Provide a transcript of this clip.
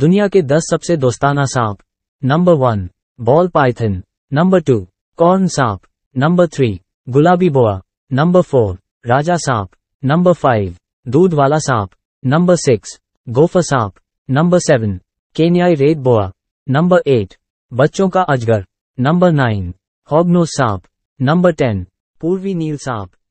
दुनिया के 10 सबसे दोस्ताना सांप number one ball python number two corn सांप नंबर थ्री गुलाबी बोआ नंबर फोर राजा सांप नंबर फाइव दूध वाला सांप नंबर सिक्स गोफर सांप नंबर सेवन केनियाई रेत बोआ नंबर एट बच्चों का अजगर नंबर नाइन हॉगनोस सांप नंबर टेन पूर्वी नील सांप